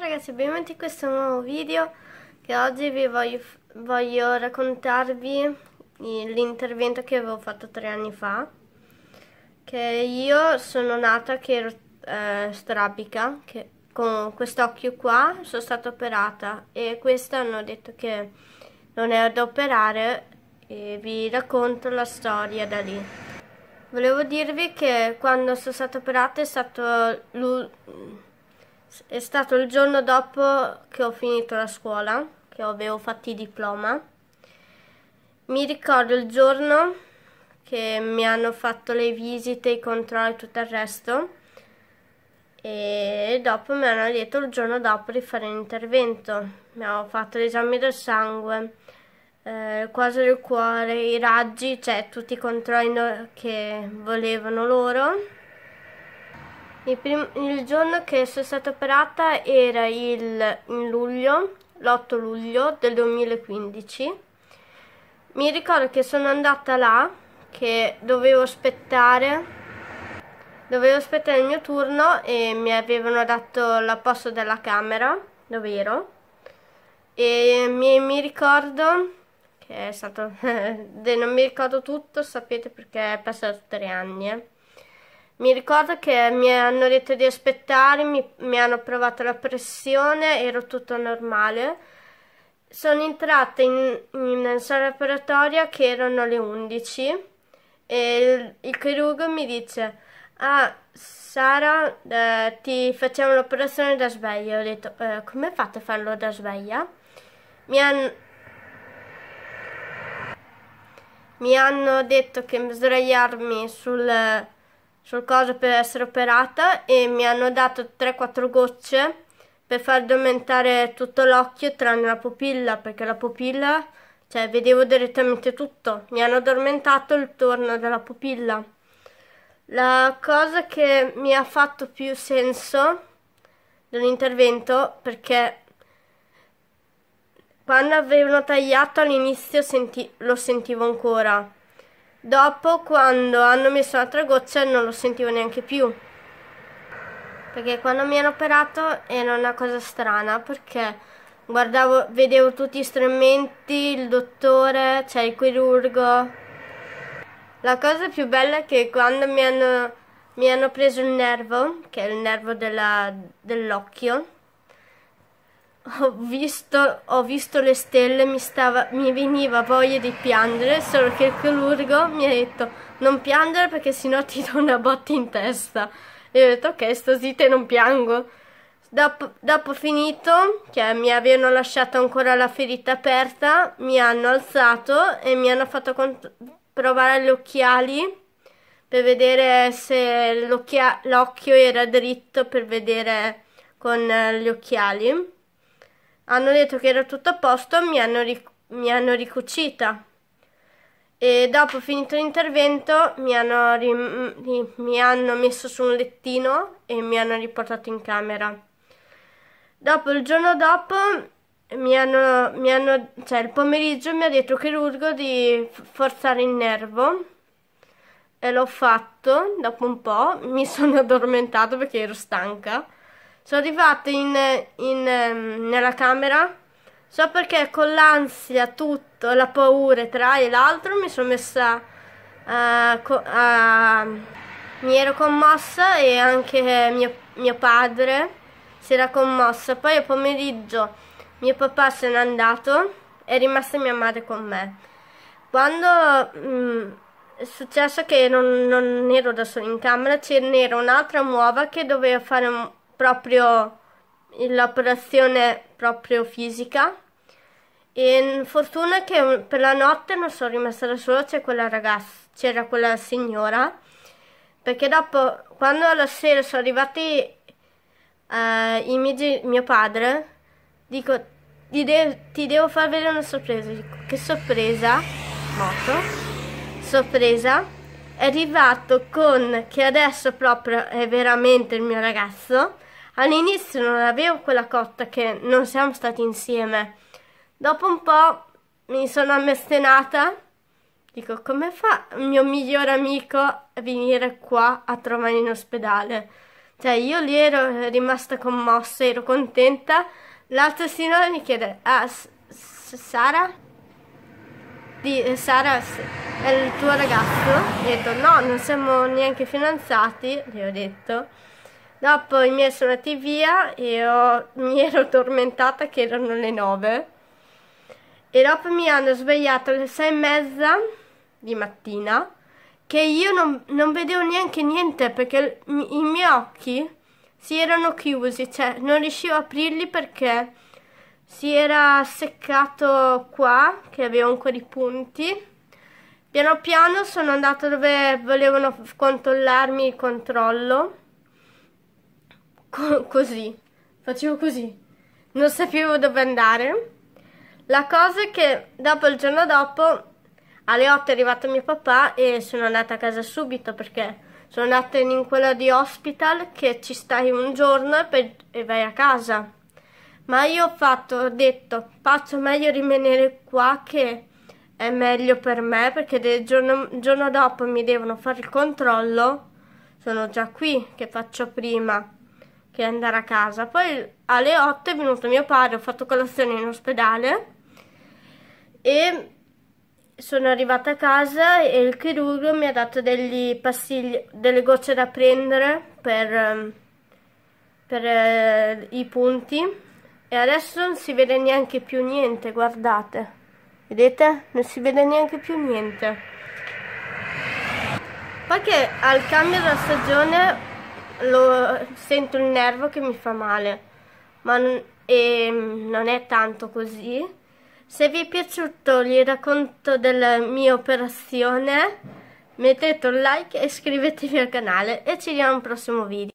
Ciao ragazzi, benvenuti in questo nuovo video che oggi vi voglio, voglio raccontarvi l'intervento che avevo fatto tre anni fa che io sono nata che ero eh, strabica che con quest'occhio qua sono stata operata e questa hanno detto che non è ad operare e vi racconto la storia da lì volevo dirvi che quando sono stata operata è stato l'ultimo è stato il giorno dopo che ho finito la scuola, che avevo fatto il diploma. Mi ricordo il giorno che mi hanno fatto le visite, i controlli e tutto il resto e dopo mi hanno detto il giorno dopo di fare l'intervento. Mi hanno fatto l'esame del sangue, eh, il del cuore, i raggi, cioè tutti i controlli che volevano loro il, il, giorno che sono stata operata era il luglio, l'8 luglio del 2015. Mi ricordo che sono andata là, che dovevo aspettare dovevo aspettare il mio turno e mi avevano dato l'apposto della camera dove ero e mi, mi ricordo che è stato non mi ricordo tutto sapete perché è passato tre anni eh. Mi ricordo che mi hanno detto di aspettare, mi, mi hanno provato la pressione, ero tutto normale. Sono entrata in, in sala operatoria che erano le 11 e il, il chirurgo mi dice «Ah, Sara, eh, ti facciamo l'operazione da sveglia». Ho detto eh, «Come fate a farlo da sveglia?» Mi hanno... Mi hanno detto che svegliarmi sul sul coso per essere operata e mi hanno dato 3-4 gocce per far addormentare tutto l'occhio tranne la pupilla perché la pupilla cioè vedevo direttamente tutto mi hanno addormentato il torno della pupilla la cosa che mi ha fatto più senso dell'intervento perché quando avevano tagliato all'inizio senti lo sentivo ancora Dopo, quando hanno messo un'altra goccia, non lo sentivo neanche più. Perché quando mi hanno operato era una cosa strana, perché guardavo, vedevo tutti gli strumenti, il dottore, cioè il chirurgo. La cosa più bella è che quando mi hanno, mi hanno preso il nervo, che è il nervo dell'occhio, ho visto, ho visto le stelle, mi, stava, mi veniva voglia di piangere, solo che il chirurgo mi ha detto non piangere perché sennò ti do una botta in testa. E ho detto ok, sto zitta e non piango. Dopo, dopo finito, che mi avevano lasciato ancora la ferita aperta, mi hanno alzato e mi hanno fatto provare gli occhiali per vedere se l'occhio era dritto per vedere con eh, gli occhiali hanno detto che era tutto a posto, mi hanno, ric- mi hanno ricucita. E dopo finito l'intervento mi hanno, ri- mi hanno messo su un lettino e mi hanno riportato in camera. Dopo, il giorno dopo, mi hanno, mi hanno, cioè il pomeriggio mi ha detto chirurgo di forzare il nervo e l'ho fatto dopo un po', mi sono addormentato perché ero stanca sono arrivata in, in, ehm, nella camera, so perché con l'ansia, tutto, la paura tra e l'altro mi sono messa a, eh, a, ehm, mi ero commossa e anche mio, mio, padre si era commossa. Poi a pomeriggio mio papà se n'è andato e è rimasta mia madre con me. Quando mh, mm, è successo che non, non ero da sola in camera, ce un'altra nuova che doveva fare un, proprio l'operazione proprio fisica e fortuna che per la notte non sono rimasta da sola c'è quella ragazza c'era quella signora perché dopo quando alla sera sono arrivati eh, i miei, mio padre dico ti, de ti devo far vedere una sorpresa dico che sorpresa moto sorpresa è arrivato con che adesso proprio è veramente il mio ragazzo All'inizio non avevo quella cotta che non siamo stati insieme. Dopo un po' mi sono ammestenata. Dico, come fa il mio migliore amico a venire qua a trovarmi in ospedale? Cioè, io lì ero rimasta commossa, ero contenta. L'altra signora mi chiede, ah, Sara? Di, eh, Sara è il tuo ragazzo? Gli Ho detto, no, non siamo neanche fidanzati, gli ho detto. Dopo i miei sono andati via e ho, mi ero tormentata che erano le 9 e dopo mi hanno svegliato alle 6 e mezza di mattina che io non, non vedevo neanche niente perché i miei occhi si erano chiusi, cioè non riuscivo a aprirli perché si era seccato qua che avevo ancora i punti. Piano piano sono andata dove volevano controllarmi il controllo co così, facevo così, non sapevo dove andare. La cosa è che dopo il giorno dopo alle 8 è arrivato mio papà e sono andata a casa subito perché sono andata in quella di hospital che ci stai un giorno per, e vai a casa. Ma io ho fatto, ho detto, faccio meglio rimanere qua che è meglio per me perché il giorno, giorno dopo mi devono fare il controllo. Sono già qui che faccio prima che andare a casa. Poi alle 8 è venuto mio padre, ho fatto colazione in ospedale e sono arrivata a casa e il chirurgo mi ha dato degli pastigli, delle gocce da prendere per, ehm, per eh, i punti e adesso non si vede neanche più niente, guardate. Vedete? Non si vede neanche più niente. Poi che al cambio della stagione lo, sento il nervo che mi fa male, ma e, non è tanto così. Se vi è piaciuto il racconto della mia operazione, mettete un like e iscrivetevi al canale e ci vediamo al prossimo video.